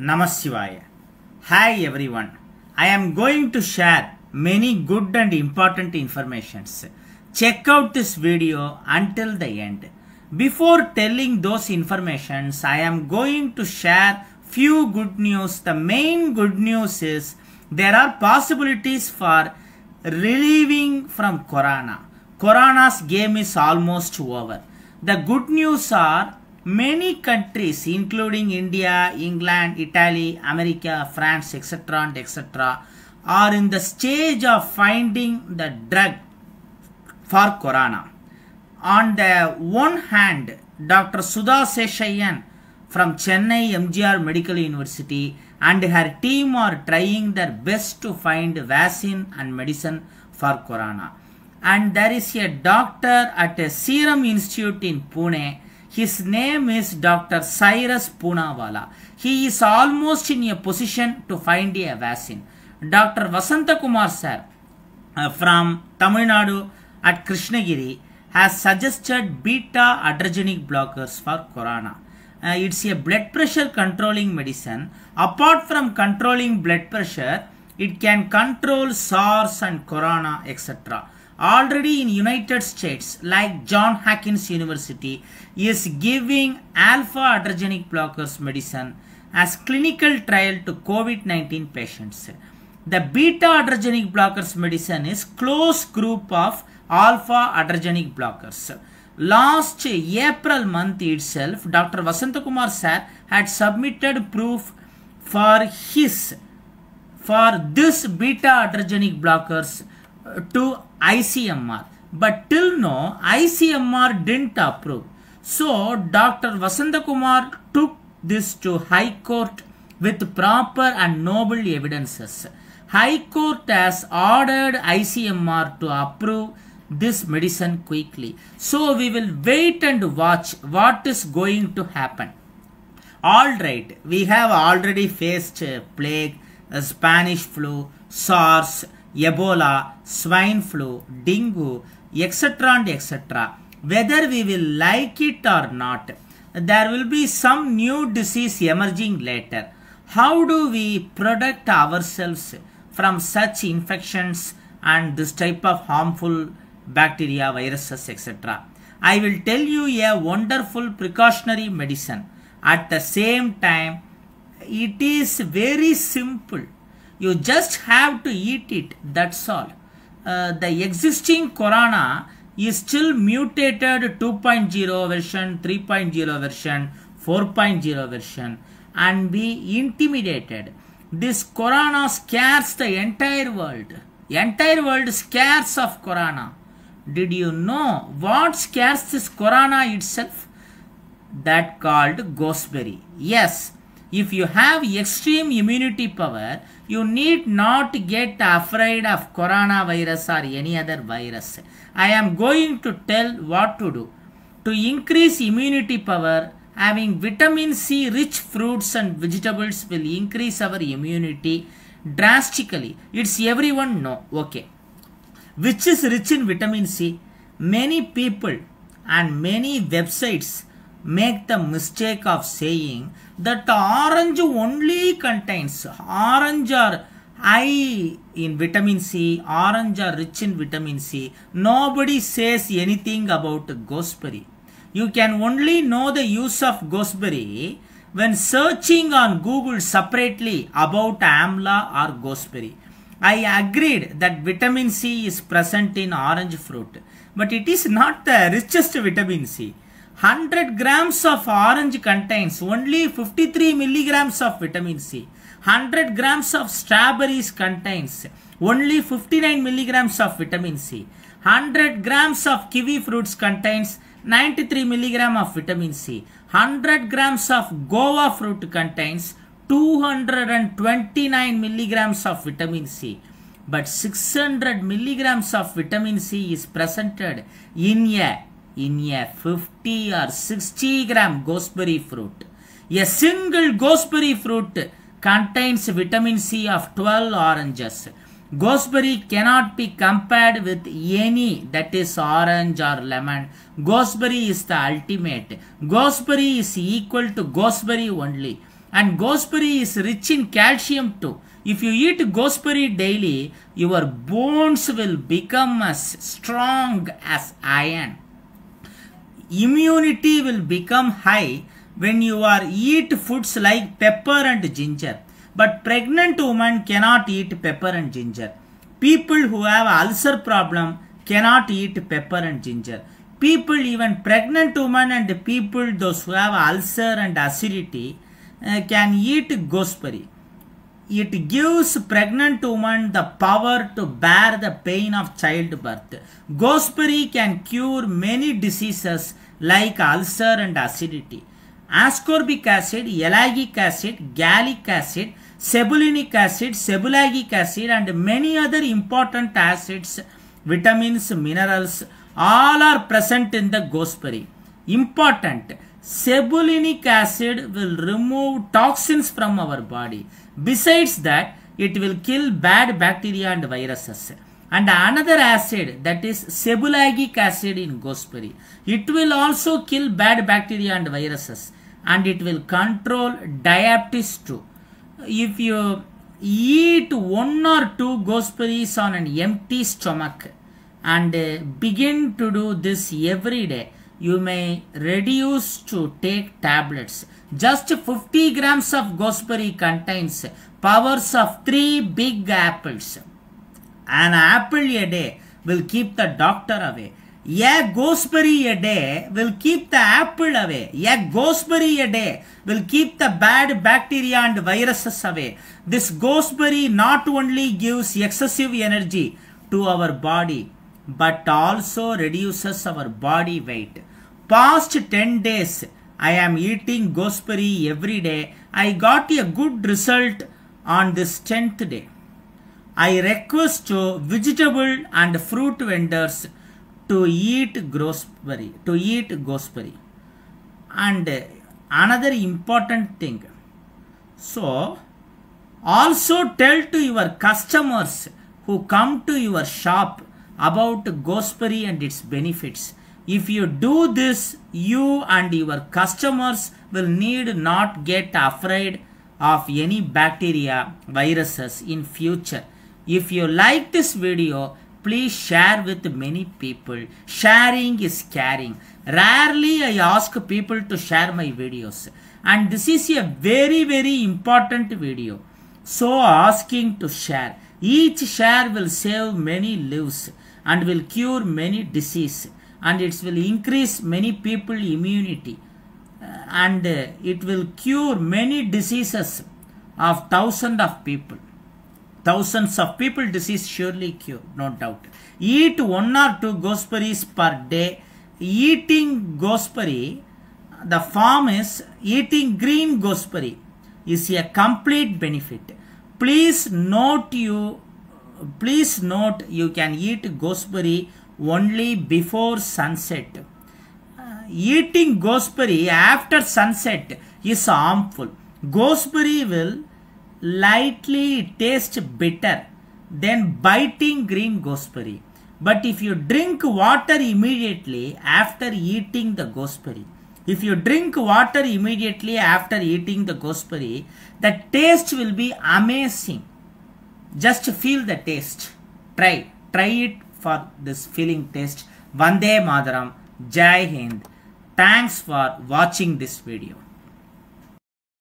Namasivaya. Hi everyone. I am going to share many good and important informations. Check out this video until the end. Before telling those informations, I am going to share few good news. The main good news is there are possibilities for relieving from Corona. Corona's game is almost over. The good news are many countries including India, England, Italy, America, France, etc. and etc. are in the stage of finding the drug for Corona. On the one hand, Dr. Sudha Seshayan from Chennai MGR Medical University and her team are trying their best to find vaccine and medicine for Corona. And there is a doctor at a Serum Institute in Pune his name is Dr. Cyrus Poonawalla. He is almost in a position to find a vaccine. Dr. Vasanta Kumar sir uh, from Tamil Nadu at Krishnagiri has suggested beta adrenergic blockers for corona. Uh, it's a blood pressure controlling medicine. Apart from controlling blood pressure, it can control SARS and corona, etc already in United States like John Hopkins University is giving alpha adrenergic blockers medicine as clinical trial to COVID-19 patients. The beta adrenergic blockers medicine is close group of alpha adrenergic blockers. Last April month itself, Dr. Vasantakumar sir had submitted proof for his, for this beta adrenergic blockers to ICMR. But till now, ICMR didn't approve. So, Dr. Vasanta Kumar took this to High Court with proper and noble evidences. High Court has ordered ICMR to approve this medicine quickly. So, we will wait and watch what is going to happen. Alright, we have already faced plague, Spanish flu, SARS, Ebola, swine flu, dengue, etc. and etc. Whether we will like it or not, there will be some new disease emerging later. How do we protect ourselves from such infections and this type of harmful bacteria, viruses, etc.? I will tell you a wonderful precautionary medicine. At the same time, it is very simple you just have to eat it. That's all. Uh, the existing Corona is still mutated 2.0 version, 3.0 version, 4.0 version and be intimidated. This Corona scares the entire world. Entire world scares of Corona. Did you know what scares this Corona itself? That called gooseberry. Yes, if you have extreme immunity power, you need not get afraid of coronavirus or any other virus. I am going to tell what to do. To increase immunity power, having vitamin C rich fruits and vegetables will increase our immunity drastically. It's everyone know. Okay. Which is rich in vitamin C? Many people and many websites make the mistake of saying that orange only contains orange or I in vitamin C, orange are rich in vitamin C. Nobody says anything about gooseberry. You can only know the use of gooseberry when searching on Google separately about amla or gooseberry. I agreed that vitamin C is present in orange fruit, but it is not the richest vitamin C. 100 grams of orange contains only 53 milligrams of vitamin C. 100 grams of strawberries contains only 59 milligrams of vitamin C. 100 grams of kiwi fruits contains 93 milligram of vitamin C. 100 grams of guava fruit contains 229 milligrams of vitamin C. But 600 milligrams of vitamin C is presented in a in a 50 or 60 gram gooseberry fruit. A single gooseberry fruit contains vitamin C of 12 oranges. Gooseberry cannot be compared with any that is orange or lemon. Gooseberry is the ultimate. Gooseberry is equal to gooseberry only. And gooseberry is rich in calcium too. If you eat gooseberry daily, your bones will become as strong as iron immunity will become high when you are eat foods like pepper and ginger. But pregnant woman cannot eat pepper and ginger. People who have ulcer problem cannot eat pepper and ginger. People, even pregnant women and people, those who have ulcer and acidity, uh, can eat gooseberry it gives pregnant woman the power to bear the pain of childbirth. Gooseberry can cure many diseases like ulcer and acidity. Ascorbic acid, ellagic acid, gallic acid, sebulinic acid, sebulagic acid and many other important acids, vitamins, minerals all are present in the gooseberry. Important. Sebulinic acid will remove toxins from our body. Besides that, it will kill bad bacteria and viruses. And another acid that is sebuligic acid in gooseberry. It will also kill bad bacteria and viruses and it will control diabetes too. If you eat one or two gooseberries on an empty stomach and begin to do this every day, you may reduce to take tablets. Just 50 grams of gooseberry contains powers of 3 big apples. An apple a day will keep the doctor away. A gooseberry a day will keep the apple away. A gooseberry a day will keep the bad bacteria and viruses away. This gooseberry not only gives excessive energy to our body, but also reduces our body weight. Past 10 days, I am eating gooseberry every day. I got a good result on this 10th day. I request to vegetable and fruit vendors to eat gooseberry. to eat gooseberry, And another important thing. So, also tell to your customers who come to your shop about Gospery and its benefits. If you do this, you and your customers will need not get afraid of any bacteria viruses in future. If you like this video, please share with many people. Sharing is caring. Rarely I ask people to share my videos. And this is a very, very important video. So asking to share. Each share will save many lives and will cure many disease and it will increase many people immunity uh, and uh, it will cure many diseases of thousands of people thousands of people disease surely cure no doubt eat one or two gooseberries per day eating gooseberry the farm is eating green gooseberry is a complete benefit please note you please note you can eat gooseberry only before sunset. Uh, eating gooseberry after sunset is harmful. Gooseberry will lightly taste bitter than biting green gooseberry. But if you drink water immediately after eating the gooseberry, if you drink water immediately after eating the gooseberry, the taste will be amazing just feel the taste. Try. Try it for this feeling taste. Vande Madaram. Jai Hind. Thanks for watching this video.